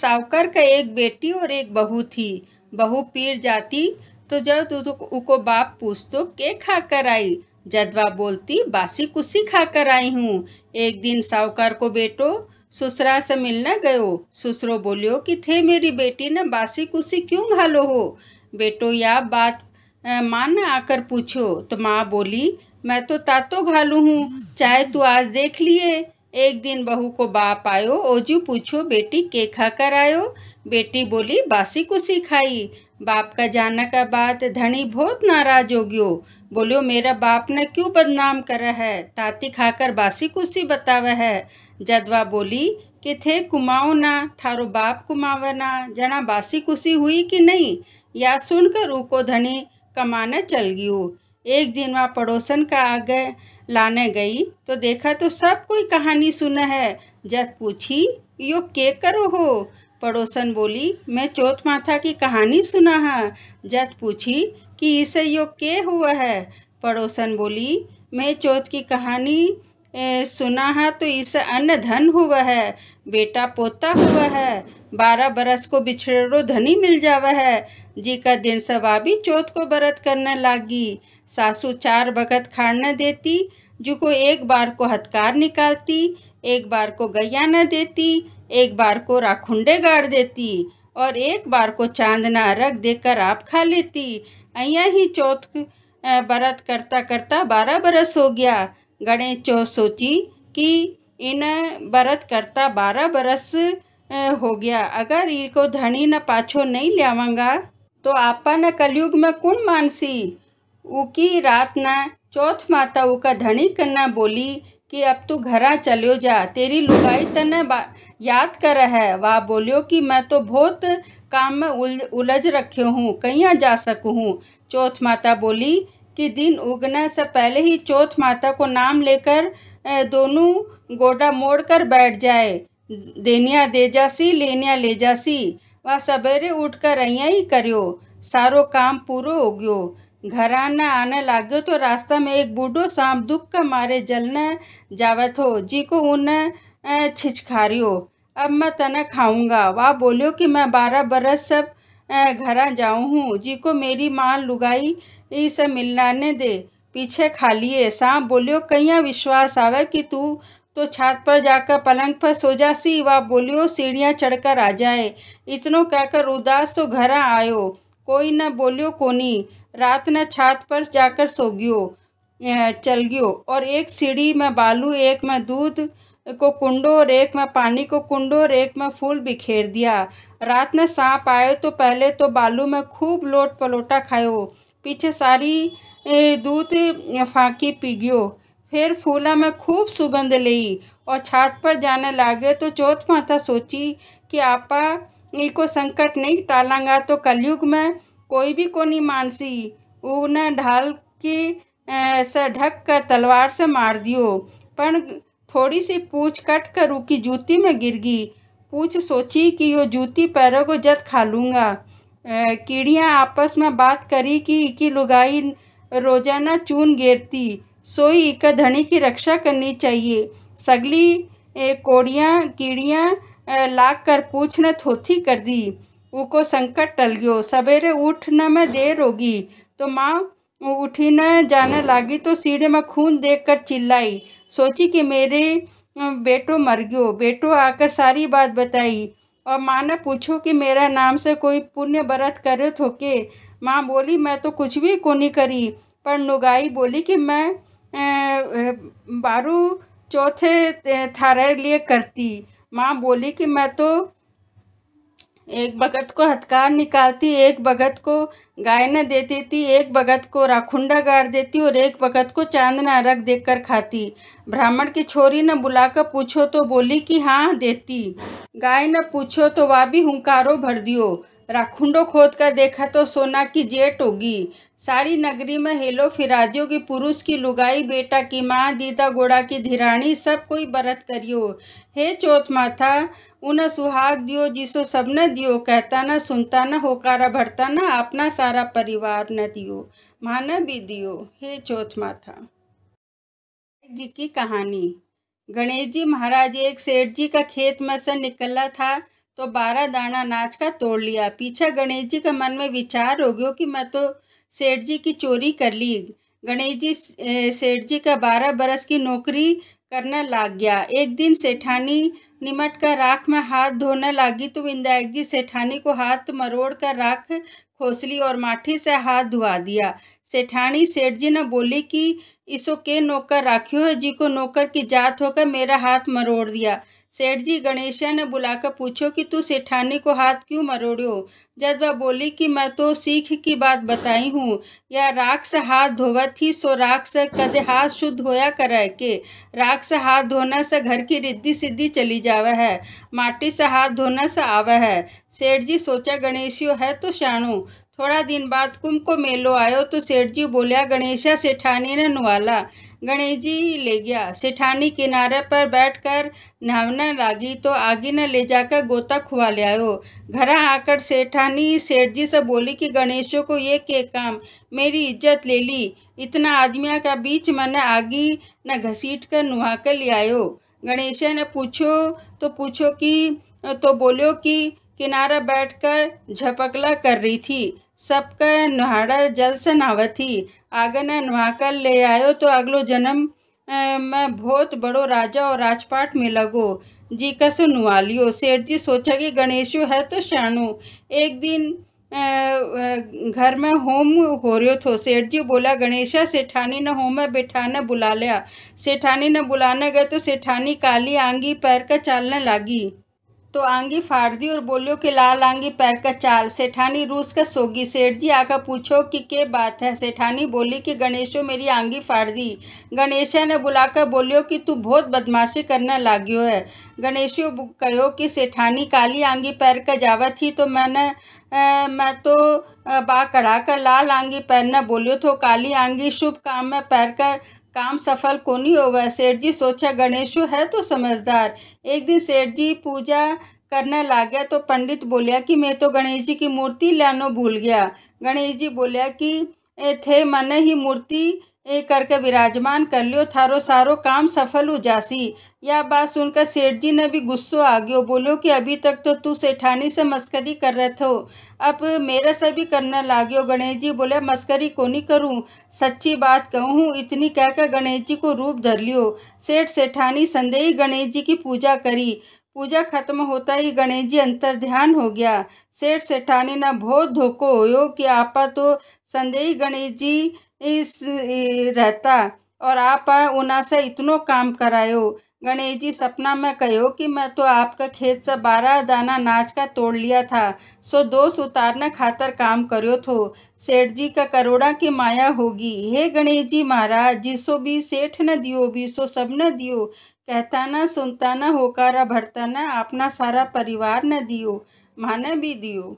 सावकर का एक बेटी और एक बहू थी बहू पीर जाती तो जब तो उको बाप पूछ तो के खा कर आई जदवा बोलती बासी कुसी खा कर आई हूँ एक दिन सावकर को बेटो ससुरा से मिलना गयो ससुरो बोलियो कि थे मेरी बेटी न बासी कुसी क्यों घालो हो बेटो या बात माँ न आकर पूछो तो माँ बोली मैं तो तातो घालू हूँ चाहे तू आज देख लिए एक दिन बहू को बाप आयो ओजू पूछो बेटी के खा कर आयो बेटी बोली बासी कुसी खाई बाप का जाने का बात धनी बहुत नाराज हो गयो बोलो मेरा बाप ने क्यों बदनाम करा है ताती खाकर बासी कुसी बतावे है जदवा बोली कि थे कुमाओ ना थारो बाप कुमावे ना जना बासी कुसी हुई कि नहीं या सुनकर ऊ को धनी कमाने चल गयो एक दिन वह पड़ोसन का आगे लाने गई तो देखा तो सब कोई कहानी सुना है जब पूछी यो के करो हो पड़ोसन बोली मैं चौथ माथा की कहानी सुना है हाँ। जत पूछी कि इसे यो के हुआ है पड़ोसन बोली मैं चौथ की कहानी ए, सुना है तो इसे अन्न धन हुआ है बेटा पोता हुआ है बारह बरस को बिछड़ो धनी मिल जावा है जी का दिन सवाबी चौथ को बरत करने लागी सासू चार बकत खाड़ने देती जो को एक बार को हथकार निकालती एक बार को गैया न देती एक बार को राखुंडे गाड़ देती और एक बार को चांदना अर्घ देकर आप खा लेती अँ ही चौथ बरत करता करता बारह बरस हो गया गणेश सोची कि इन बरत करता बारह बरस हो गया अगर इनको धनी न पाछो नहीं लियावांगा तो आपा न कलयुग में कौन मानसी उकी रात न चौथ माता उका धनी करना बोली कि अब तू घरा चलो जा तेरी लुगाई तने याद कर है वाह बोलियो कि मैं तो बहुत काम में उलझ रखे हूँ कहीं जा सकूँ चौथ माता बोली कि दिन उगने से पहले ही चौथ माता को नाम लेकर दोनों गोडा मोड़ कर बैठ जाए देनिया दे जासी लेनिया ले जासी वह सवेरे उठ कर अहिया ही करियो सारो काम पूरा हो गयो घर आना आने लागो तो रास्ता में एक बूढ़ो सांप दुख का मारे जलने जावे हो जी को उन्हें छिछखारियो अब मैं तना खाऊंगा वह बोलियो कि मैं बारह बरस सब घर जाऊँ हूँ जी को मेरी माँ लुगाई से ने दे पीछे खा लिए सांप बोलियो कैया विश्वास आवे कि तू तो छात पर जाकर पलंग पर सो जा सी वह बोलियो सीढ़ियाँ चढ़कर आ जाए इतनो कहकर उदास तो घर आयो कोई न बोलियो कोनी रात न छात पर जाकर सो गयो चल गयो और एक सीढ़ी में बालू एक में दूध को कुंडो और एक में पानी को कुंडो और एक में फूल बिखेर दिया रात में सांप आयो तो पहले तो बालू में खूब लोट पलोटा खायो पीछे सारी दूध फांकी पी गयो फिर फूला में खूब सुगंध ली और छात पर जाने लागे तो चौथ माता सोची कि आपा को संकट नहीं टालांगा तो कलयुग में कोई भी को नहीं मानसी उन्हें ढाल की से ढक कर तलवार से मार दियो पर थोड़ी सी पूछ कट कर रुकी जूती में गिर गई पूछ सोची कि यो जूती पैरों को जत खा लूँगा कीड़ियाँ आपस में बात करी कि इकी लुगाई रोजाना चून गिरती सोई इक धनी की रक्षा करनी चाहिए सगली कोड़ियाँ कीड़ियाँ लाग कर पूछ ने थोथी कर दी उको संकट टल गयो सवेरे उठने में देर होगी तो माँ उठी न जाने लगी तो सीढ़े में खून देखकर चिल्लाई सोची कि मेरे बेटो मर गयो बेटो आकर सारी बात बताई और माँ ने पूछो कि मेरा नाम से कोई पुण्य व्रत करे थो के माँ बोली मैं तो कुछ भी को नहीं करी पर नुगाई बोली कि मैं बारू चौथे थारे लिए करती माँ बोली कि मैं तो एक भगत को हथकार निकालती एक भगत को गाय न देती एक भगत को राखुंडा गाड़ देती और एक भगत को चांदना रख देकर खाती ब्राह्मण की छोरी न बुलाकर पूछो तो बोली कि हाँ देती गाय न पूछो तो वह भी हुंकारो भर दियो राखुंडो खोद कर देखा तो सोना की जेट होगी सारी नगरी में हेलो फिरादियों की पुरुष की लुगाई बेटा की माँ दीदा गोड़ा की धीराणी सब कोई बरत करियो हे चौथ माथा उन सुहाग दियो जिसो सब न दियो कहता न सुनता न होकारा भरता न अपना सारा परिवार न दियो माना भी दियो हे चौथ माथा जी की कहानी गणेश जी महाराज एक सेठ जी का खेत में से निकला था तो बारह दाना नाच का तोड़ लिया पीछा गणेश जी का मन में विचार हो गया कि मैं तो सेठ जी की चोरी कर ली गणेश जी सेठ जी का बारह बरस की नौकरी करने लाग गया एक दिन सेठानी निमट कर राख में हाथ धोने लागी तो विंदायक जी सेठानी को हाथ मरोड़ कर राख खोसली और माठी से हाथ धुआ दिया सेठानी सेठ जी ने बोली कि इसो के नौकर राखियो है जी को नौकर की जात होकर मेरा हाथ मरोड़ दिया सेठ जी गणेशा ने बुलाकर पूछो कि तू सेठानी को हाथ क्यों मरोड़ो जब वह बोली कि मैं तो सीख की बात बताई हूँ या राक्ष हाथ धोवत थी सो राक्ष कदे हाथ शुद्ध होया कर के राक्ष हाथ धोना से घर की रिद्धि सिद्धि चली जावे है माटी से हाथ धोना से आवे है सेठ जी सोचा गणेशियो है तो शानू थोड़ा दिन बाद कुंभ को मेलो आयो तो सेठ जी बोलिया गणेशा सेठानी ने नुवाला गणेश जी ले गया सेठानी किनारे पर बैठकर नहावने लागी तो आगे न ले जाकर गोता खुआ ले आयो घर आकर सेठानी सेठ जी से बोली कि गणेशों को ये के काम मेरी इज्जत ले ली इतना आदमिया का बीच मैंने आगे न घसीट कर नुहा कर ले आयो गणेशा ने पूछो तो पूछो कि तो बोलो कि किनारा बैठकर झपकला कर रही थी सबका नुहाड़ा जल से थी आगे ने नुहाकर ले आयो तो अगलो जन्म मैं बहुत बड़ो राजा और राजपाट में लगो जी कस लियो सेठ जी सोचा कि गणेश है तो शानू एक दिन घर में होम हो रहे थो सेठ जी बोला गणेशा सेठानी ने होम में बैठाने बुला लिया सेठानी ने बुलाने गए तो सेठानी काली आंगी पैर का चालने लगी तो आंगी फाड़ दी और बोलियो कि लाल आंगी पैर का चाल सेठानी रूस का सोगी सेठ जी आकर पूछो कि के बात है सेठानी बोली कि गणेशो मेरी आंगी फाड़ दी गणेशा ने बुलाकर बोलियो कि तू बहुत बदमाशी करना लागियो है गणेशो कहो कि सेठानी काली आंगी पैर का जावा थी तो मैंने आ, मैं तो बा कढ़ाकर लाल आंगी पैर न बोलियो तो काली आंगी शुभ काम में पैर का काम सफल को नहीं होगा सेठ जी सोचा गणेशो है तो समझदार एक दिन सेठ जी पूजा करने ला गया तो पंडित बोलिया कि मैं तो गणेश जी की मूर्ति लानो भूल गया गणेश जी बोलिया कि थे मैंने ही मूर्ति करके विराजमान कर लियो थारो सारो काम सफल हो जासी यह बात सुनकर सेठ जी ने भी गुस्सो आ गयो बोलो कि अभी तक तो तू सेठानी से मस्करी कर रहे थो अब मेरे से भी करने लागो गणेश जी बोले मस्करी को नहीं करूँ सच्ची बात कहूँ इतनी कहकर गणेश जी को रूप धर लियो सेठ सेठानी संदेही गणेश जी की पूजा करी पूजा खत्म होता ही गणेश जी अंतर ध्यान हो गया सेठ सेठानी ने बहुत धोखो हो कि आपा तो संदेही गणेश जी इस रहता और आप उनसे से इतनो काम करायो गणेश जी सपना में कहो कि मैं तो आपका खेत से बारह दाना नाच का तोड़ लिया था सो दोष उतारने खातर काम करो थो सेठ जी का करोड़ा की माया होगी हे गणेश जी महाराज जिसो भी सेठ न दियो भी सो सब न दियो कहता न सुनता न होकारा भरता न अपना सारा परिवार न दियो माने भी दियो